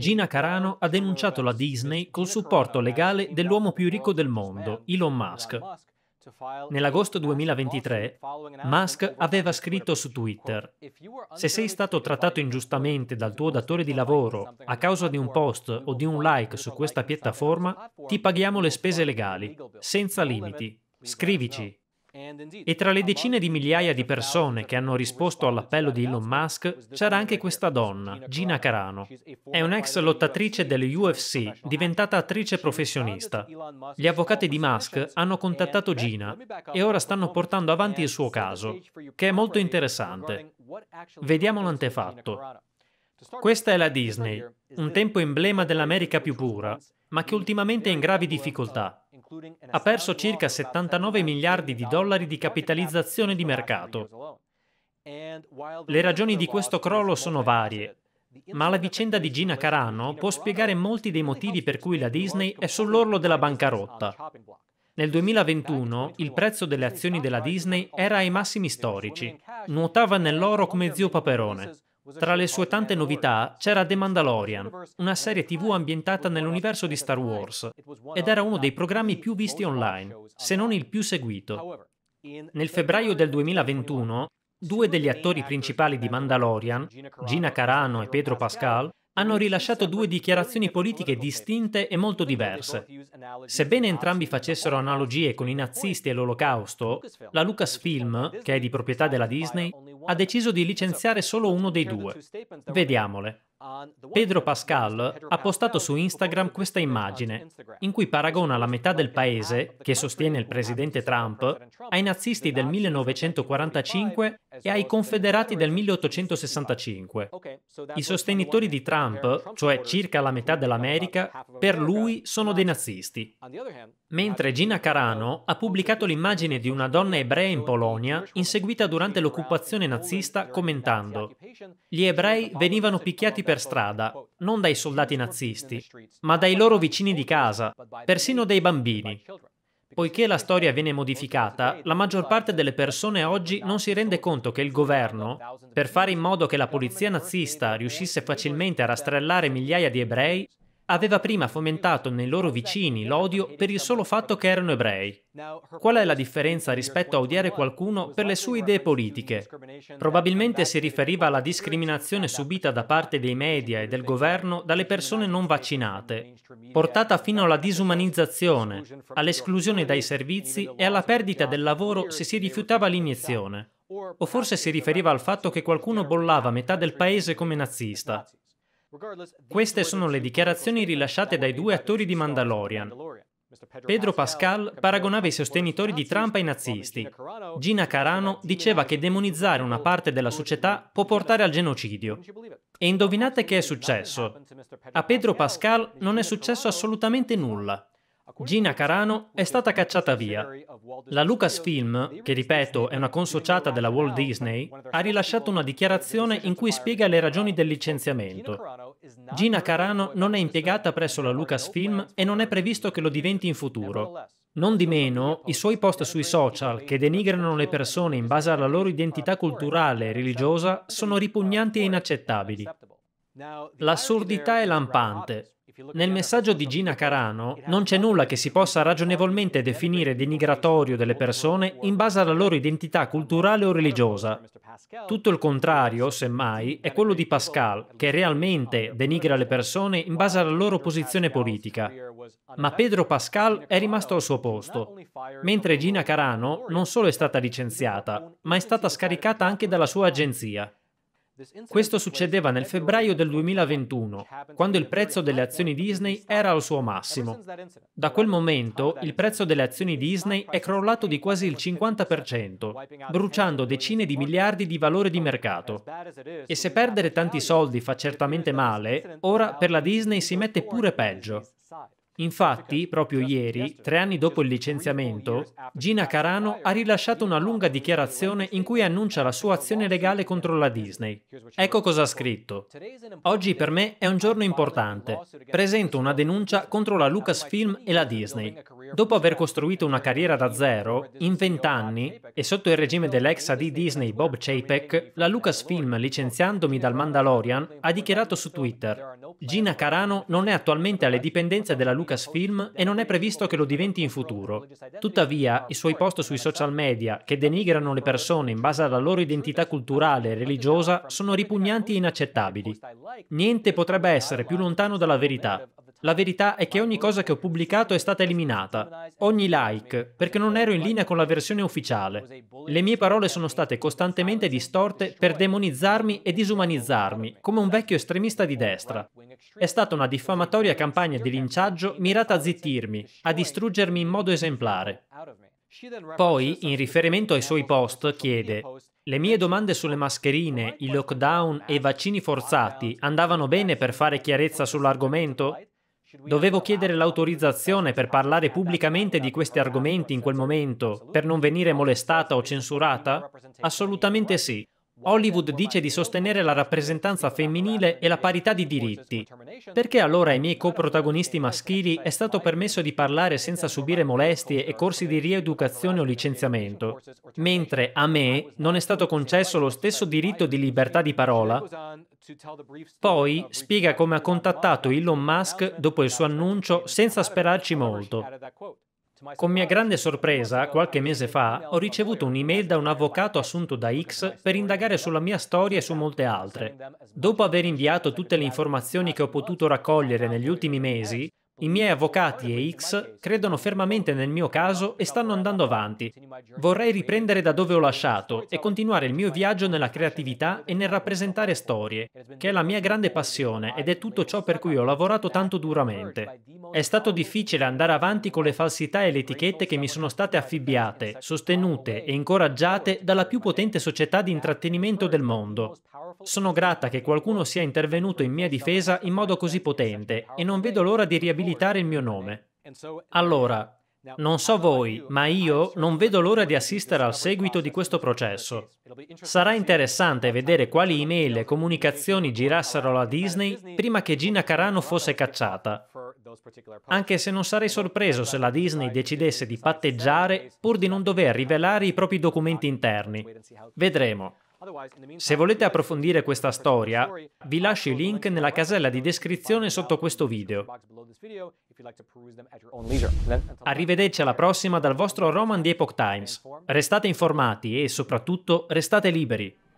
Gina Carano ha denunciato la Disney col supporto legale dell'uomo più ricco del mondo, Elon Musk. Nell'agosto 2023, Musk aveva scritto su Twitter, se sei stato trattato ingiustamente dal tuo datore di lavoro a causa di un post o di un like su questa piattaforma, ti paghiamo le spese legali, senza limiti. Scrivici, e tra le decine di migliaia di persone che hanno risposto all'appello di Elon Musk c'era anche questa donna, Gina Carano. È un'ex lottatrice dell'UFC, diventata attrice professionista. Gli avvocati di Musk hanno contattato Gina e ora stanno portando avanti il suo caso, che è molto interessante. Vediamo l'antefatto. Questa è la Disney, un tempo emblema dell'America più pura, ma che ultimamente è in gravi difficoltà ha perso circa 79 miliardi di dollari di capitalizzazione di mercato. Le ragioni di questo crollo sono varie, ma la vicenda di Gina Carano può spiegare molti dei motivi per cui la Disney è sull'orlo della bancarotta. Nel 2021 il prezzo delle azioni della Disney era ai massimi storici, nuotava nell'oro come zio Paperone. Tra le sue tante novità c'era The Mandalorian, una serie tv ambientata nell'universo di Star Wars, ed era uno dei programmi più visti online, se non il più seguito. Nel febbraio del 2021, due degli attori principali di Mandalorian, Gina Carano e Pedro Pascal, hanno rilasciato due dichiarazioni politiche distinte e molto diverse. Sebbene entrambi facessero analogie con i nazisti e l'olocausto, la Lucasfilm, che è di proprietà della Disney, ha deciso di licenziare solo uno dei due. Vediamole. Pedro Pascal ha postato su Instagram questa immagine, in cui paragona la metà del paese, che sostiene il presidente Trump, ai nazisti del 1945 e ai confederati del 1865. I sostenitori di Trump, cioè circa la metà dell'America, per lui sono dei nazisti. Mentre Gina Carano ha pubblicato l'immagine di una donna ebrea in Polonia inseguita durante l'occupazione nazista commentando «Gli ebrei venivano picchiati per strada, non dai soldati nazisti, ma dai loro vicini di casa, persino dei bambini poiché la storia viene modificata, la maggior parte delle persone oggi non si rende conto che il governo, per fare in modo che la polizia nazista riuscisse facilmente a rastrellare migliaia di ebrei, aveva prima fomentato nei loro vicini l'odio per il solo fatto che erano ebrei. Qual è la differenza rispetto a odiare qualcuno per le sue idee politiche? Probabilmente si riferiva alla discriminazione subita da parte dei media e del governo dalle persone non vaccinate, portata fino alla disumanizzazione, all'esclusione dai servizi e alla perdita del lavoro se si rifiutava l'iniezione. O forse si riferiva al fatto che qualcuno bollava metà del paese come nazista. Queste sono le dichiarazioni rilasciate dai due attori di Mandalorian. Pedro Pascal paragonava i sostenitori di Trump ai nazisti. Gina Carano diceva che demonizzare una parte della società può portare al genocidio. E indovinate che è successo? A Pedro Pascal non è successo assolutamente nulla. Gina Carano è stata cacciata via. La Lucasfilm, che ripeto è una consociata della Walt Disney, ha rilasciato una dichiarazione in cui spiega le ragioni del licenziamento. Gina Carano non è impiegata presso la Lucasfilm e non è previsto che lo diventi in futuro. Non di meno, i suoi post sui social che denigrano le persone in base alla loro identità culturale e religiosa sono ripugnanti e inaccettabili. L'assurdità è lampante, nel messaggio di Gina Carano non c'è nulla che si possa ragionevolmente definire denigratorio delle persone in base alla loro identità culturale o religiosa. Tutto il contrario, semmai, è quello di Pascal, che realmente denigra le persone in base alla loro posizione politica. Ma Pedro Pascal è rimasto al suo posto, mentre Gina Carano non solo è stata licenziata, ma è stata scaricata anche dalla sua agenzia. Questo succedeva nel febbraio del 2021, quando il prezzo delle azioni Disney era al suo massimo. Da quel momento il prezzo delle azioni Disney è crollato di quasi il 50%, bruciando decine di miliardi di valore di mercato. E se perdere tanti soldi fa certamente male, ora per la Disney si mette pure peggio. Infatti, proprio ieri, tre anni dopo il licenziamento, Gina Carano ha rilasciato una lunga dichiarazione in cui annuncia la sua azione legale contro la Disney. Ecco cosa ha scritto. Oggi per me è un giorno importante. Presento una denuncia contro la Lucasfilm e la Disney. Dopo aver costruito una carriera da zero, in vent'anni, e sotto il regime dell'ex AD Disney Bob Chapek, la Lucasfilm, licenziandomi dal Mandalorian, ha dichiarato su Twitter Gina Carano non è attualmente alle dipendenze della Lucasfilm e non è previsto che lo diventi in futuro. Tuttavia, i suoi post sui social media, che denigrano le persone in base alla loro identità culturale e religiosa, sono ripugnanti e inaccettabili. Niente potrebbe essere più lontano dalla verità. La verità è che ogni cosa che ho pubblicato è stata eliminata, ogni like, perché non ero in linea con la versione ufficiale. Le mie parole sono state costantemente distorte per demonizzarmi e disumanizzarmi, come un vecchio estremista di destra. È stata una diffamatoria campagna di linciaggio mirata a zittirmi, a distruggermi in modo esemplare. Poi, in riferimento ai suoi post, chiede le mie domande sulle mascherine, i lockdown e i vaccini forzati andavano bene per fare chiarezza sull'argomento? Dovevo chiedere l'autorizzazione per parlare pubblicamente di questi argomenti in quel momento, per non venire molestata o censurata? Assolutamente sì. Hollywood dice di sostenere la rappresentanza femminile e la parità di diritti. Perché allora ai miei coprotagonisti maschili è stato permesso di parlare senza subire molestie e corsi di rieducazione o licenziamento, mentre a me non è stato concesso lo stesso diritto di libertà di parola? Poi spiega come ha contattato Elon Musk dopo il suo annuncio senza sperarci molto. Con mia grande sorpresa, qualche mese fa, ho ricevuto un'email da un avvocato assunto da X per indagare sulla mia storia e su molte altre. Dopo aver inviato tutte le informazioni che ho potuto raccogliere negli ultimi mesi, i miei avvocati e X credono fermamente nel mio caso e stanno andando avanti. Vorrei riprendere da dove ho lasciato e continuare il mio viaggio nella creatività e nel rappresentare storie, che è la mia grande passione ed è tutto ciò per cui ho lavorato tanto duramente. È stato difficile andare avanti con le falsità e le etichette che mi sono state affibbiate, sostenute e incoraggiate dalla più potente società di intrattenimento del mondo. Sono grata che qualcuno sia intervenuto in mia difesa in modo così potente e non vedo l'ora di riabilitare meditare il mio nome. Allora, non so voi, ma io non vedo l'ora di assistere al seguito di questo processo. Sarà interessante vedere quali email e comunicazioni girassero alla Disney prima che Gina Carano fosse cacciata. Anche se non sarei sorpreso se la Disney decidesse di patteggiare pur di non dover rivelare i propri documenti interni. Vedremo. Se volete approfondire questa storia, vi lascio i link nella casella di descrizione sotto questo video. Arrivederci alla prossima dal vostro Roman di Epoch Times. Restate informati e soprattutto restate liberi.